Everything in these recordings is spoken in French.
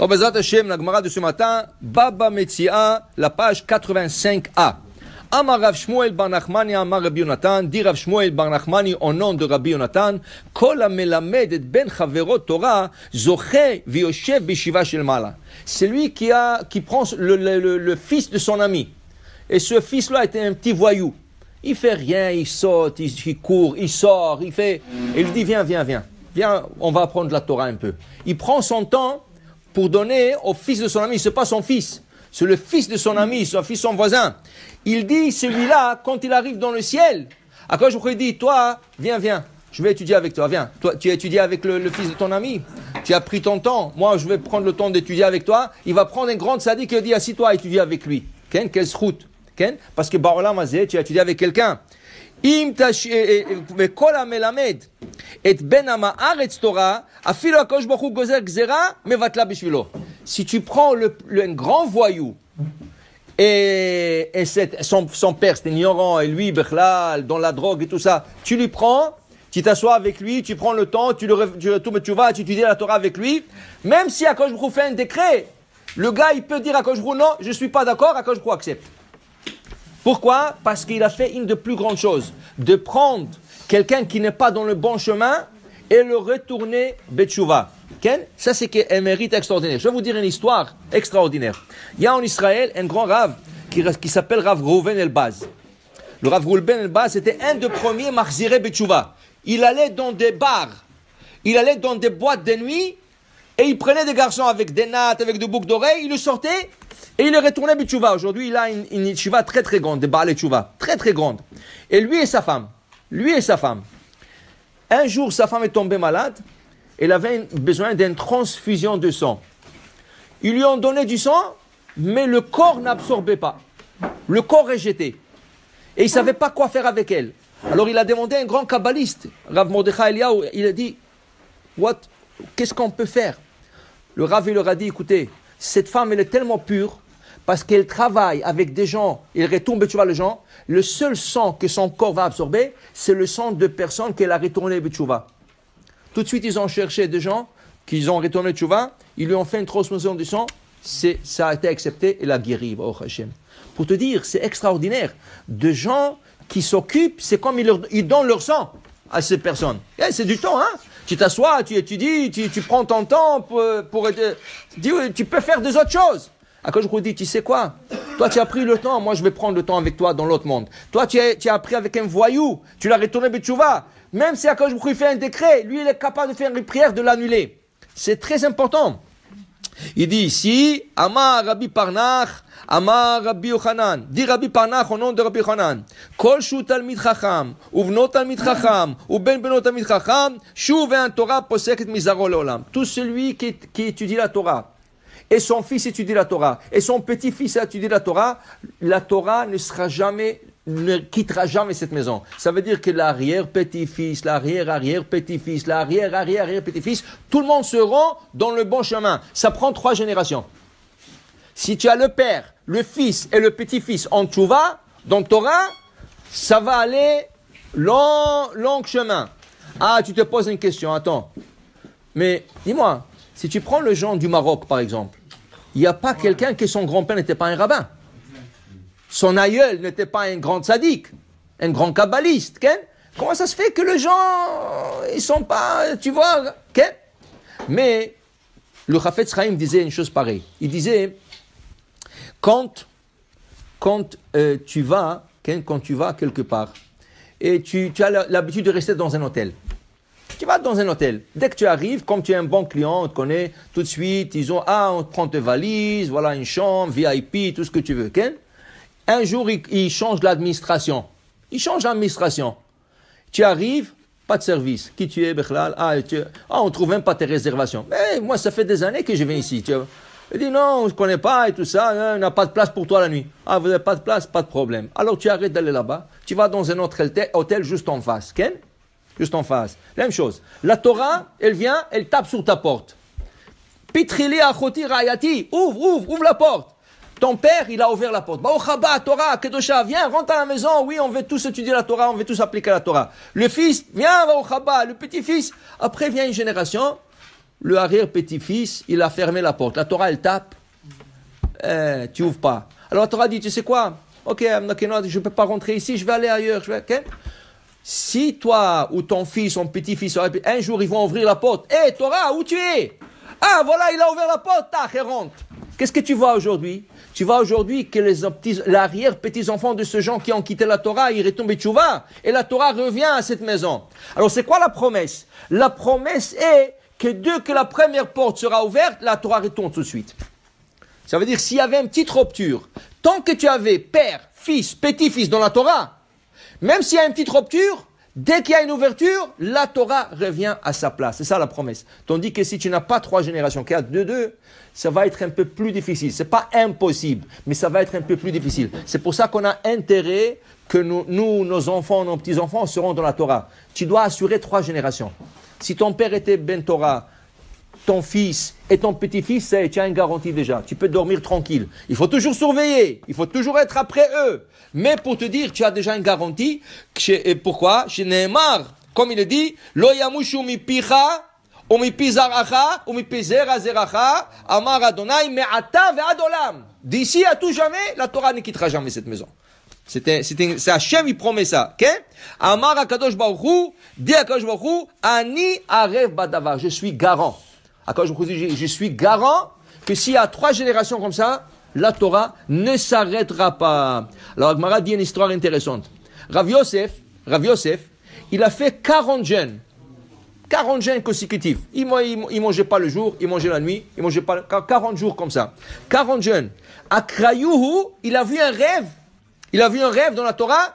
Oh, Bezrat Hashem, la Gemara de ce matin, Baba Metzia, la page 85a. Amar Rav Shmuel Bar Nachmani, Amar Rabbi Yonatan, dit Rav Shmuel Bar Nachmani au de Rabbi Yonatan, Kol ben chaverot Torah, zoche v'yoshev b'shiva shel mala. C'est lui qui, a, qui prend le, fils de son ami. Et ce fils-là était un petit voyou. Il fait rien, il saute, il, court, il sort, il fait... Et il dit, viens, viens, viens. Viens, on va apprendre la Torah un peu. Il prend son temps pour donner au fils de son ami. Ce n'est pas son fils, c'est le fils de son ami, son fils, son voisin. Il dit, celui-là, quand il arrive dans le ciel, à quoi je dit, toi, viens, viens, je vais étudier avec toi, viens. Toi, tu as étudié avec le, fils de ton ami. Tu as pris ton temps. Moi, je vais prendre le temps d'étudier avec toi. Il va prendre un grand sadique et il dit, assis-toi, étudie avec lui. Ken, quelle route Ken, parce que tu as étudié avec quelqu'un. Si tu prends le, un grand voyou, euh, et, et cette, son, son père, c'est ignorant, et lui, dans la drogue et tout ça, tu lui prends, tu t'assois avec lui, tu prends le temps, tu, le, tu, tu, tu vas, tu la Torah avec lui, même si Akosh fait un décret, le gars, il peut dire à non, je suis pas d'accord, Akosh accepte. Pourquoi Parce qu'il a fait une des plus grandes choses, de prendre quelqu'un qui n'est pas dans le bon chemin et le retourner Betchouva. Ça, c'est un mérite extraordinaire. Je vais vous dire une histoire extraordinaire. Il y a en Israël un grand rave qui, s'appelle Rav Rouven Elbaz. Le Rav Rouven Elbaz baz était un des premiers Marziré Betchouva. Il allait dans des bars, il allait dans des boîtes de nuit et il prenait des garçons avec des nattes, avec des boucles d'oreilles, il le sortait et il est retourné Bitchouva. Aujourd'hui, il a une, une très très grande, des Baal très très grande. Et lui et sa femme, lui et sa femme. Un jour, sa femme est tombée malade. Elle avait besoin d'une transfusion de sang. Ils lui ont donné du sang, mais le corps n'absorbait pas. Le corps est jeté. Et il ne savait pas quoi faire avec elle. Alors il a demandé à un grand kabbaliste, Rav Mordechai Eliaou, il a dit, What? Qu'est-ce qu'on peut faire Le Rav, il leur a dit, écoutez, cette femme, elle est tellement pure parce qu'elle travaille avec des gens, il retourne vois les gens, le seul sang que son corps va absorber, c'est le sang de personnes qu'elle a retourné Betchouva. Tout de suite, ils ont cherché des gens qu'ils ont retourné Betchouva, ils lui ont fait une transmission du sang, c'est, ça a été accepté et la guéri. Oh, au Pour te dire, c'est extraordinaire. De gens qui s'occupent, c'est comme ils, donnent leur sang à ces personnes. Eh, c'est du temps, hein Tu t'assois, tu étudies, tu, prends ton temps pour, tu, tu peux faire des autres choses vous dit, tu sais quoi Toi, tu as pris le temps, moi, je vais prendre le temps avec toi dans l'autre monde. Toi, tu as, tu as appris avec un voyou, tu l'as retourné Betchouva. Même si je fait un décret, lui, il est capable de faire une prière, de l'annuler. C'est très important. Il dit ici, Amar Rabbi Parnach, Amar Rabbi Yochanan. Dit Rabbi Parnach au nom de Rabbi Yochanan. Kol shu talmid chacham, uvno talmid chacham, uben Benot talmid chacham, shu Torah poseket mizaro Tout celui qui, qui étudie la Torah, et son fils étudie la Torah, et son petit-fils étudie la Torah, la Torah ne sera jamais ne quittera jamais cette maison. Ça veut dire que l'arrière-petit-fils, l'arrière-arrière-petit-fils, l'arrière-arrière-arrière-petit-fils, tout le monde se dans le bon chemin. Ça prend trois générations. Si tu as le père, le fils et le petit-fils en tchouva, dans Torah, ça va aller long, long chemin. Ah, tu te poses une question, attends. Mais dis-moi, si tu prends le gens du Maroc, par exemple, il n'y a pas quelqu'un que son grand-père n'était pas un rabbin. Son aïeul n'était pas un grand sadique, un grand kabbaliste. Comment ça se fait que les gens, ils sont pas, tu vois, Mais le Chafetz Chaim disait une chose pareille. Il disait, quand, quand euh, tu vas, quand tu vas quelque part, et tu as l'habitude de rester dans un hôtel, tu vas dans un hôtel. Dès que tu arrives, comme tu es un bon client, on te connaît tout de suite. Ils ont, ah, on te prend tes valises, voilà une chambre, VIP, tout ce que tu veux. Ken. Un jour, ils, changent l'administration. Ils changent l'administration. Tu arrives, pas de service. Qui tu es, Bechlal ah, tu... ah, on trouve même pas tes réservations. Mais eh, moi, ça fait des années que je viens ici. Tu Il dit non, on ne connaît pas et tout ça, hein, on n'a pas de place pour toi la nuit. Ah, vous n'avez pas de place, pas de problème. Alors tu arrêtes d'aller là-bas, tu vas dans un autre hôtel juste en face. Ken juste en face. La même chose. La Torah, elle vient, elle tape sur ta porte. Pitrili achoti rayati. Ouvre, ouvre, ouvre la porte. Ton père, il a ouvert la porte. Baochaba, Torah, Kedosha, viens, rentre à la maison. Oui, on veut tous étudier la Torah, on veut tous appliquer la Torah. Le fils, viens, Baochaba, le petit-fils. Après vient une génération. Le arrière petit-fils, il a fermé la porte. La Torah, elle tape. Eh, tu ouvres pas. Alors la Torah dit, tu sais quoi Ok, je ne peux pas rentrer ici, je vais aller ailleurs. Je si toi ou ton fils, ton petit-fils, un jour ils vont ouvrir la porte, hé Torah, où tu es Ah voilà, il a ouvert la porte, ah, ta Qu'est-ce que tu vois aujourd'hui Tu vois aujourd'hui que les petits, l'arrière petits enfants de ce gens qui ont quitté la Torah, ils retombent vas et la Torah revient à cette maison. Alors c'est quoi la promesse La promesse est que dès que la première porte sera ouverte, la Torah retourne tout de suite. Ça veut dire s'il y avait une petite rupture, tant que tu avais père, fils, petit-fils dans la Torah, même s'il y a une petite rupture, dès qu'il y a une ouverture, la Torah revient à sa place. C'est ça la promesse. Tandis que si tu n'as pas trois générations, qu'il y a deux, deux, ça va être un peu plus difficile. Ce n'est pas impossible, mais ça va être un peu plus difficile. C'est pour ça qu'on a intérêt que nous, nous, nos enfants, nos petits-enfants seront dans la Torah. Tu dois assurer trois générations. Si ton père était Ben Torah, ton fils et ton petit-fils, tu as une garantie déjà. Tu peux dormir tranquille. Il faut toujours surveiller. Il faut toujours être après eux. Mais pour te dire, tu as déjà une garantie. Et pourquoi Chez Neymar, comme il le dit, Lo yamushu mi picha, ou pizaracha, ou mi amar Adonai, D'ici à tout jamais, la Torah ne quittera jamais cette maison. C'était, c'était, c'est Hachem, il promet ça, ok? Amar Akadosh Akadosh Ani je suis garant je suis garant que s'il y a trois générations comme ça, la Torah ne s'arrêtera pas. Alors Agmara dit une histoire intéressante. Rav Yosef, Yosef, il a fait 40 jeunes, 40 jeunes consécutifs. Il ne mangeait pas le jour, il mangeait la nuit, il mangeait pas 40 jours comme ça. 40 jeunes. À Krayuhu, il a vu un rêve. Il a vu un rêve dans la Torah.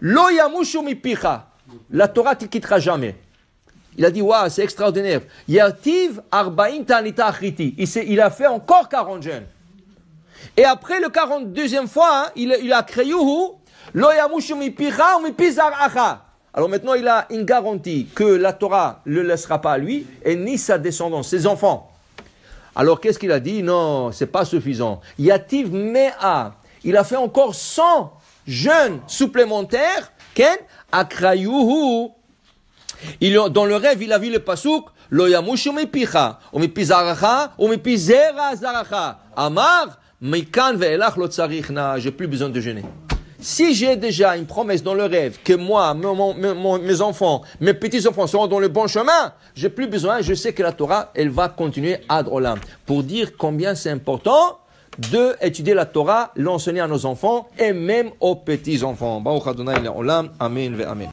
Lo yamushu La Torah ne quittera jamais. Il a dit, waouh, c'est extraordinaire. Yativ Arba'in Tanita Il a fait encore 40 jeunes Et après le 42e fois, hein, il, a créé ou Alors maintenant, il a une garantie que la Torah ne le laissera pas à lui et ni sa descendance, ses enfants. Alors qu'est-ce qu'il a dit Non, c'est pas suffisant. Yativ Mea, il a fait encore 100 jeunes supplémentaires. Ken Akrayuhu il, dans le rêve, il a vu le pasouk, lo yamush zaracha. Amar, mikan ve'elach lo tsarichna, j'ai plus besoin de jeûner. Si j'ai déjà une promesse dans le rêve que moi, mes enfants, mes petits-enfants seront dans le bon chemin, j'ai plus besoin, je sais que la Torah, elle va continuer à olam. Pour dire combien c'est important de étudier la Torah, l'enseigner à nos enfants et même aux petits-enfants. Amen amen.